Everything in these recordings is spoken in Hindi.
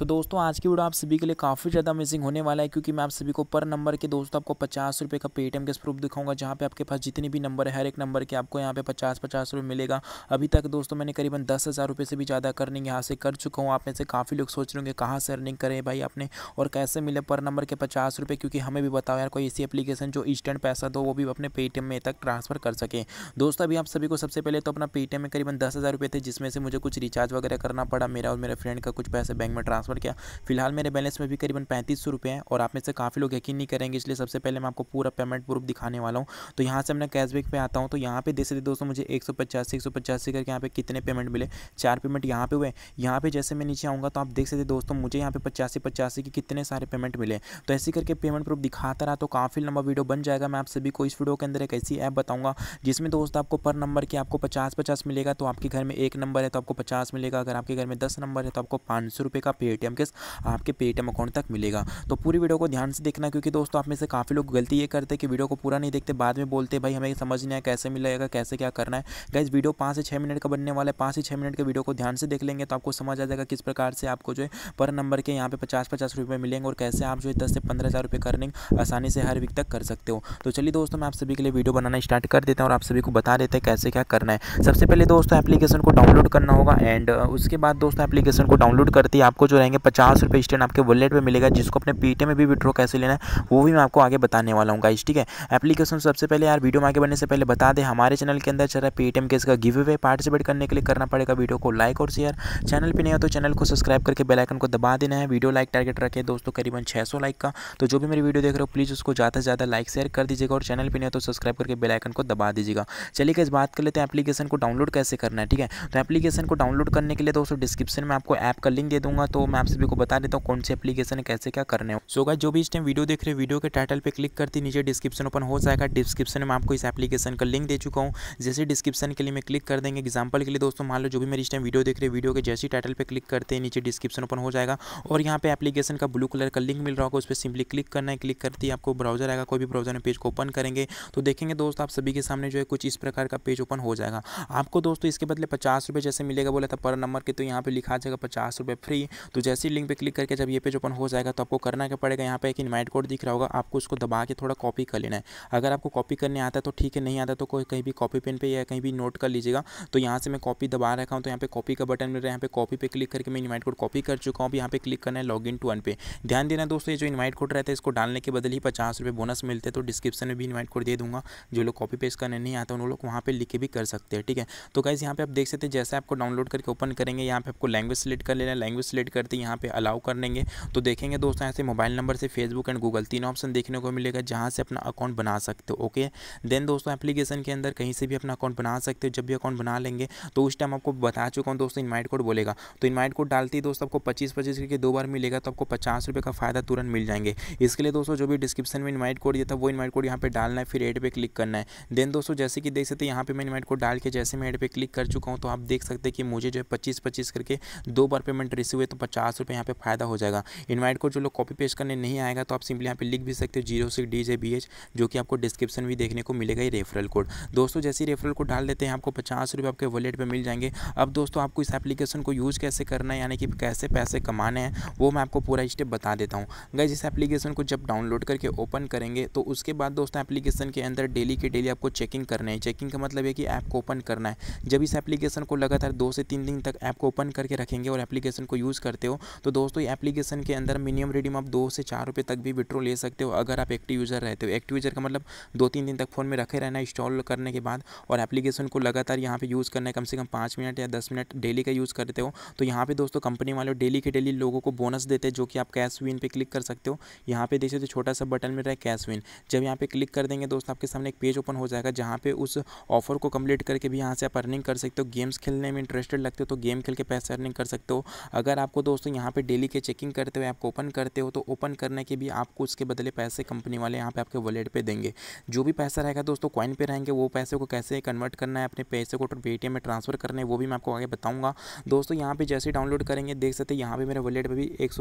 तो दोस्तों आज की वीडियो आप सभी के लिए काफ़ी ज़्यादा अमेजिंग होने वाला है क्योंकि मैं आप सभी को पर नंबर के दोस्तों आपको पचास रुपये का पेटीएम के स्प्रूप दिखाऊंगा जहाँ पे आपके पास जितने भी नंबर है हर एक नंबर के आपको यहाँ पे पचास पचास रुपये मिलेगा अभी तक दोस्तों मैंने करीबन दस हज़ार रुपये से भी ज़्यादा अर्निंग यहाँ से कर चुका हूँ आप में से काफ़ी लोग सोच रहे होंगे कहाँ से अर्निंग करें भाई आपने और कैसे मिले पर नंबर के पचास रुपये क्योंकि हमें भी बताओ यार कोई ऐसी एप्लीकेशन जो इंस्टेंट पैसा दो वो भी अपने पेटीएम में तक ट्रांसफ़र कर सकें दोस्तों अभी आप सभी को सबसे पहले तो अपना पेटीएम में करीबन दस हज़ार रुपये थे जिसमें से मुझे कुछ रिचार्ज वगैरह करना पड़ा मेरा और मेरे फ्रेंड का कुछ पैसे बैंक में ट्रांसफर ट्रांसफ़र किया फिलहाल मेरे बैलेंस में भी करीबन पैंतीस सौ रुपये हैं और आप में से काफ़ी लोग यकीन नहीं करेंगे इसलिए सबसे पहले मैं आपको पूरा पेमेंट प्रूफ दिखाने वाला हूँ तो यहाँ से मैं कैशबैक पे आता हूँ तो यहाँ पे दे सकते दोस्तों मुझे एक सौ पचास एक सौ करके यहाँ पे कितने पेमेंट मिले चार पेमेंट यहाँ पे हुए यहाँ पे जैसे मैं नीचे आऊँगा तो आप देख सकते दोस्तों मुझे यहाँ पे पचासी पचासी के कितने सारे पेमेंट मिले तो ऐसे करके पेमेंट प्रूफ दिखाता रहा तो काफ़ी लंबा वीडियो बन जाएगा मैं आप सभी को इस वीडियो के अंदर एक ऐसी ऐप बताऊँगा जिसमें दोस्त आपको पर नंबर की आपको पचास पचास मिलेगा तो आपके घर में एक नंबर है तो आपको पचास मिलेगा अगर आपके घर में दस नंबर है तो आपको पाँच सौ रुपये का पेड़ पेटीएम के आपके पेटीएम अकाउंट तक मिलेगा तो पूरी वीडियो को ध्यान से देखना क्योंकि दोस्तों आप में से काफ़ी लोग गलती ये करते कि वीडियो को पूरा नहीं देखते बाद में बोलते भाई हमें समझ नहीं आया कैसे मिलेगा कैसे क्या करना है गाइज वीडियो पाँच से छः मिनट का बनने वाला है पाँच से छः मिनट के वीडियो को ध्यान से देख लेंगे तो आपको समझ आ जाएगा किस प्रकार से आपको जो है पर नंबर के यहाँ पे पचास पचास रुपये मिलेंगे और कैसे आप जो है दस से पंद्रह हज़ार रुपये अर्निंग आसानी से हर वीक तक कर सकते हो तो चलिए दोस्तों मैं आप सभी के लिए वीडियो बनाना स्टार्ट कर देता हूँ और आप सभी को बता देते हैं कैसे क्या करना है सबसे पहले दोस्तों एप्लीकेशन को डाउनलोड करना होगा एंड उसके बाद दोस्तों एप्लीकेशन को डाउनलोड करती है आपको जो है जाएंगे पचास रुपये स्टैंड आपके वॉलेट में मिलेगा जिसको अपने पीटे में भी विड्रॉ कैसे लेना है वो भी मैं आपको आगे बताने वाला हूँ गाइस ठीक है एप्लीकेशन सबसे पहले यार वीडियो में आगे बढ़ने से पहले बता दें हमारे चैनल के अंदर चल रहा है पेटीएम के इसका गिव अवे पार्टिसिपेट करने के लिए करना पड़ेगा वीडियो को लाइक और शेयर चैनल पर नहीं हो तो चैनल को सब्सक्राइब करके बेलाइकन को दबा देना है वीडियो लाइक टारगेट रखें दोस्तों करीबन छः लाइक का तो जो भी मेरी वीडियो देख रहे हो प्लीज़ उसको ज़्यादा से ज़्यादा लाइक शेयर कर दीजिएगा और चैनल पर नहीं हो तो सब्सक्राइब करके बेलाइकन को दबा दीजिएगा चलिए इस बात कर लेते हैं एप्लीकेशन को डाउनलोड कैसे करना है ठीक है तो एप्लीकेशन को डाउनलोड करने के लिए दोस्तों डिस्क्रिप्शन में आपको ऐप का लिंक दे दूंगा तो मैं आप सभी को बता देता हूँ कौन से एप्लीकेशन कैसे क्या करने हो सो जो भी इस टाइम वीडियो देख रहे वीडियो के टाइटल पर क्लिक करती नीचे डिस्क्रिप्शन ओपन हो जाएगा डिस्क्रिप्शन में आपको इस एप्लीकेशन का लिंक दे चुका हूँ जैसे डिस्क्रिप्शन के लिए मैं क्लिक कर देंगे एग्जाम्पल के लिए दोस्तों मान लो जो भी मेरी इस टाइम वीडियो देख रहे वीडियो के जैसे टाइटल पर क्लिक करते हैं नीचे डिस्क्रिप्शन ओपन हो जाएगा और यहाँ पे एप्लीकेशन का ब्लू कलर का लिंक मिल रहा होगा उस पर सिंपली क्लिक करना है क्लिक करती है आपको ब्राउजर आएगा कोई भी ब्राउजर में पेज को ओपन करेंगे तो देखेंगे दोस्त आप सभी के सामने जो है कुछ इस प्रकार का पेज ओपन हो जाएगा आपको दोस्तों इसके बदले पचास रुपये जैसे मिलेगा बोला था पर नंबर के तो यहाँ पे लिखा जाएगा पचास रुपये फ्री तो तो जैसे ही लिंक पर क्लिक करके जब ये पेज ओपन हो जाएगा तो आपको करना क्या पड़ेगा यहाँ पर एक इन्वाइट कोड दिख रहा होगा आपको उसको दबा के थोड़ा कॉपी कर लेना है अगर आपको कॉपी करने आता है तो ठीक है नहीं आता तो कोई कहीं भी कॉपी पेन पे या कहीं भी नोट कर लीजिएगा तो यहाँ से मैं कॉपी दबा रखा हूँ तो यहाँ पर कॉपी का बटन मिल रहा है यहाँ पर कॉपी पर क्लिक करके मैं इन्वाइट कोड कॉपी कर चुका हूँ अब यहाँ पर क्लिक करना है लॉग इन टू वन पे ध्यान देना दोस्तों ये जो इन्वाइट कोड रहता है इसको डालने के बदले ही पचास रुपये बोनस मिलते हैं तो डिस्क्रिप्शन में भी इन्वाइट कोड दे दूँगा जो लोग कॉपी पेस्ट करने नहीं आता उन लोग वहाँ पर लिख के भी कर सकते हैं ठीक है तो गाइज़ यहाँ पे आप देख सकते हैं जैसे आपको डाउनलोड करके ओपन करेंगे यहाँ पे आपको लैंग्वेज सेलेक्ट कर लेना लैंग्वेज सेलेक्ट कर करते यहाँ पे अलाउ कर लेंगे तो देखेंगे दोस्तों ऐसे मोबाइल नंबर से फेसबुक एंड गूगल तीनों ऑप्शन देखने को मिलेगा जहाँ से अपना अकाउंट बना सकते हो ओके देन दोस्तों एप्लीकेशन के अंदर कहीं से भी अपना अकाउंट बना सकते हो जब भी अकाउंट बना लेंगे तो उस टाइम आपको बता चुका हूँ दोस्तों इन्वाइट कोड बोलेगा तो इन्वाइट कोड डालते ही दोस्तों आपको पच्चीस पच्चीस करके दो बार मिलेगा तो आपको पचास रुपये का फ़ायदा तुरंत मिल जाएंगे इसके लिए दोस्तों जो भी डिस्क्रिप्शन में इन्वाइट कोड दिया था वो इन्वाइट कोड यहाँ पर डालना है फिर एड पर क्लिक करना है देन दोस्तों जैसे कि देख सकते यहाँ पर मैं इन्वाइट कोड डाल के जैसे मैं एड पर क्लिक कर चुका हूँ तो आप देख सकते हैं कि मुझे जो है पच्चीस पच्चीस करके दो बार पेमेंट रिसीव हुए तो पचास पचास रुपये यहाँ पे फ़ायदा हो जाएगा इन्वाइट कोड जो लोग कॉपी पेस्ट करने नहीं आएगा तो आप सिंपली यहाँ पे लिख भी सकते हो zero six D J B H जो कि आपको डिस्क्रिप्शन भी देखने को मिलेगा ही रेफरल कोड दोस्तों जैसे ही रेफरल कोड डाल देते हैं आपको पचास रुपये आपके वॉलेट पर मिल जाएंगे अब दोस्तों आपको इस एप्लीकेशन को यूज़ कैसे करना है यानी कि कैसे पैसे कमाने हैं वो मैं आपको पूरा स्टेप बता देता हूँ गैज इस एप्लीकेशन को जब डाउनलोड करके ओपन करेंगे तो उसके बाद दोस्तों एप्लीकेशन के अंदर डेली के डेली आपको चेकिंग करना है चेकिंग का मतलब है कि ऐप को ओपन करना है जब इस एप्लीकेशन को लगातार दो से तीन दिन तक ऐप को ओपन करके रखेंगे और एप्लीकेशन को यूज़ करते हो तो दोस्तों एप्लीकेशन के अंदर मिनिमम रिडीम आप दो से चार रुपये तक भी विड्रो ले सकते हो अगर आप एक्टिव यूज़र रहते हो एक्टिव यूज़र का मतलब दो तीन दिन तक फ़ोन में रखे रहना इंस्टॉल करने के बाद और एप्लीकेशन को लगातार यहाँ पर यूज़ करना है कम से कम पाँच मिनट या दस मिनट डेली का यूज़ करते हो तो यहाँ पर दोस्तों कंपनी वाले डेली के डेली लोगों को बोनस देते हैं जो कि आप कैश विन पर क्लिक कर सकते हो यहाँ पर देखिए तो छोटा सा बटन मिल रहा है कैश विन जब यहाँ पर क्लिक कर देंगे दोस्तों आपके सामने एक पेज ओपन हो जाएगा जहाँ पर उस ऑफर को कंप्लीट करके भी यहाँ से आप अर्निंग कर सकते हो गेम्स खेलने में इंटरेस्टेड लगते हो तो गेम खेल के पैसे अर्निंग कर सकते हो अगर आपको दोस्तों दोस्तों यहाँ पे डेली के चेकिंग करते हुए आपको ओपन करते हो तो ओपन करने के भी आपको उसके बदले पैसे कंपनी वाले यहाँ पे आपके वॉलेट पे देंगे जो भी पैसा रहेगा दोस्तों कॉइन पे रहेंगे वो पैसे को कैसे कन्वर्ट करना है अपने पैसे को पेटीएम तो में ट्रांसफर करना है वो भी मैं आपको आगे बताऊँगा दोस्तों यहाँ पर जैसे डाउनलोड करेंगे देख सकते यहाँ पर मेरे वॉलेट पर भी एक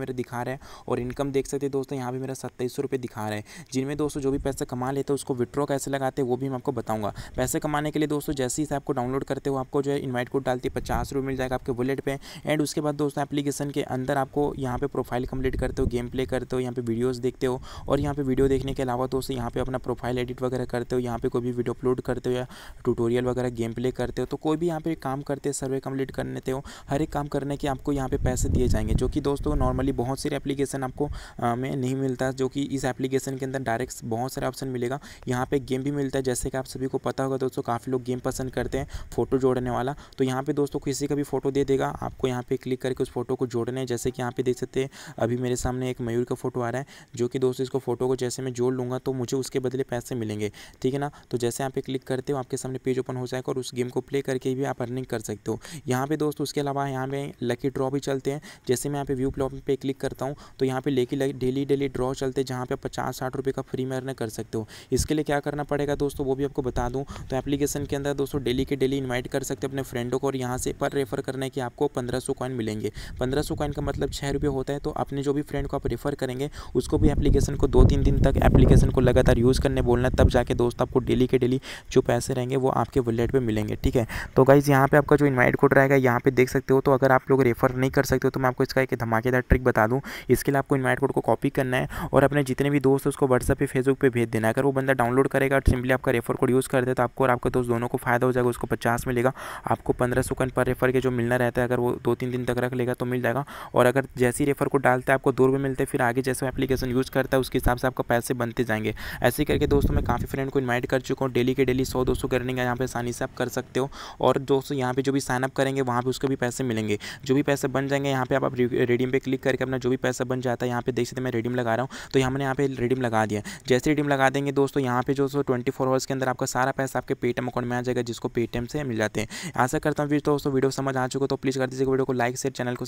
मेरे दिखा रहा है और इनकम देख सकते हैं दोस्तों यहाँ पर मेरा सत्ताईस दिखा रहा है जिनमें दोस्तों जो भी पैसे कमा लेते हैं उसको विड्रॉ कैसे लगाते वो भी मैं आपको बताऊँगा पैसे कमाने के लिए दोस्तों जैसे ही आपको डाउनलोड करते हो आपको जो है इन्वाइट कोड डालती है पचास मिल जाएगा आपके वॉलेट पर एंड उसके बाद दोस्तों एप्लीकेशन के अंदर आपको यहाँ पे प्रोफाइल कंप्लीट करते हो गेम प्ले करते हो यहाँ पे वीडियोस देखते हो और यहाँ पे वीडियो देखने के अलावा तो उसे यहाँ पे अपना प्रोफाइल एडिट वगैरह करते हो यहाँ पे कोई भी वीडियो अपलोड करते हो या ट्यूटोरियल वगैरह गेम प्ले करते हो तो कोई भी यहाँ पे काम करते हो सर्वे कम्प्लीट कर लेते हो हर एक काम करने के आपको यहाँ पे पैसे दिए जाएंगे जो कि दोस्तों नॉर्मली बहुत सारे एप्लीकेशन आपको में नहीं मिलता जो कि इस एप्लीकेशन के अंदर डायरेक्ट बहुत सारे ऑप्शन मिलेगा यहाँ पर गेम भी मिलता है जैसे कि आप सभी को पता होगा दोस्तों काफ़ी लोग गेम पसंद करते हैं फ़ोटो जोड़ने वाला तो यहाँ पर दोस्तों किसी का भी फ़ोटो दे देगा आपको यहाँ पे क्लिक करके उस फोटो फ़ोटो को जोड़ना है जैसे कि यहाँ पे देख सकते हैं अभी मेरे सामने एक मयूर का फ़ोटो आ रहा है जो कि दोस्तों इसको फ़ोटो को जैसे मैं जोड़ लूँगा तो मुझे उसके बदले पैसे मिलेंगे ठीक है ना तो जैसे आप क्लिक करते हो आपके सामने पेज ओपन हो जाएगा और उस गेम को प्ले करके भी आप अर्निंग कर सकते हो यहाँ पे दोस्तों उसके अलावा यहाँ पे लकी ड्रॉ भी चलते हैं जैसे मैं यहाँ पे व्यू प्लॉप पर क्लिक करता हूँ तो यहाँ पे लेकी डेली डेली ड्रॉ चलते जहाँ पे पचास साठ रुपये का फ्री में अर्निंग कर सकते हो इसके लिए क्या करना पड़ेगा दोस्तों वो भी आपको बता दूँ तो एप्लीकेशन के अंदर दोस्तों डेली के डेली इन्वाइट कर सकते हो अपने फ्रेंडों को और यहाँ से पर रेफर करने कि आपको पंद्रह सौ कॉइन मिलेंगे पंद्रह सौ कॉइन का मतलब छः रुपये होता है तो अपने जो भी फ्रेंड को आप रेफर करेंगे उसको भी एप्लीकेशन को दो तीन दिन तक एप्लीकेशन को लगातार यूज़ करने बोलना तब जाके दोस्त आपको डेली के डेली जो पैसे रहेंगे वो आपके वॉलेट पर मिलेंगे ठीक है तो गाइज़ यहाँ पर आपका जो इन्वाइट कोड रहेगा यहाँ पर देख सकते हो तो अगर आप लोग रेफर नहीं कर सकते हो तो मैं आपको इसका एक धमाकेदार ट्रिक बता दूँ इसके लिए आपको इन्वाइट कोड को कॉपी करना है और अपने जितने भी दोस्त उसको व्हाट्सएप पर फेसबुक पर भेज देना अगर वो बंदा डाउनलोड करेगा और सिंपली आपका रेफर कोड यूज़ कर दे तो आपको और आपके दोस्त दोनों को फायदा हो जाएगा उसको पचास मिलेगा आपको पंद्रह सौ कन पर रेफर के जो मिलना रहता है अगर वो दो तीन दिन तक रख लेगा तो तो मिल जाएगा और अगर जैसी रेफर को डालते हैं आपको दो रुपये मिलते हैं फिर आगे जैसे एप्लीकेशन यूज़ करता है उसके हिसाब से आपका पैसे बनते जाएंगे ऐसे करके दोस्तों मैं काफ़ी फ्रेंड को इन्वाइट कर चुका हूँ डेली के डेली सौ दो सौ करने का यहाँ पर आसानी से आप कर सकते हो और दोस्तों यहाँ पर जो भी साइनअप करेंगे वहाँ पर उसके भी पैसे मिलेंगे जो भी पैसे बन जाएंगे यहाँ पर आप रेडियम पर क्लिक करके अपना जो भी पैसा बन जाता है यहाँ पर देख सकते मैं रेडियम लगा रहा हूँ तो मैंने यहाँ पर रेडियम लगा दिया जैसे रेडियम लगा देंगे दोस्तों यहाँ पर जो सो ट्वेंटी फोर आवर्स के अंदर आपका सारा पैसा आपके पेटीएम अकाउंट में आ जाएगा जिसको पेटीएम से मिल जाते हैं ऐसा करता हूँ फिर दोस्तों वीडियो समझ आ चुका तो प्लीज़ कर दीजिएगा वीडियो को लाइक शेयर चैनल को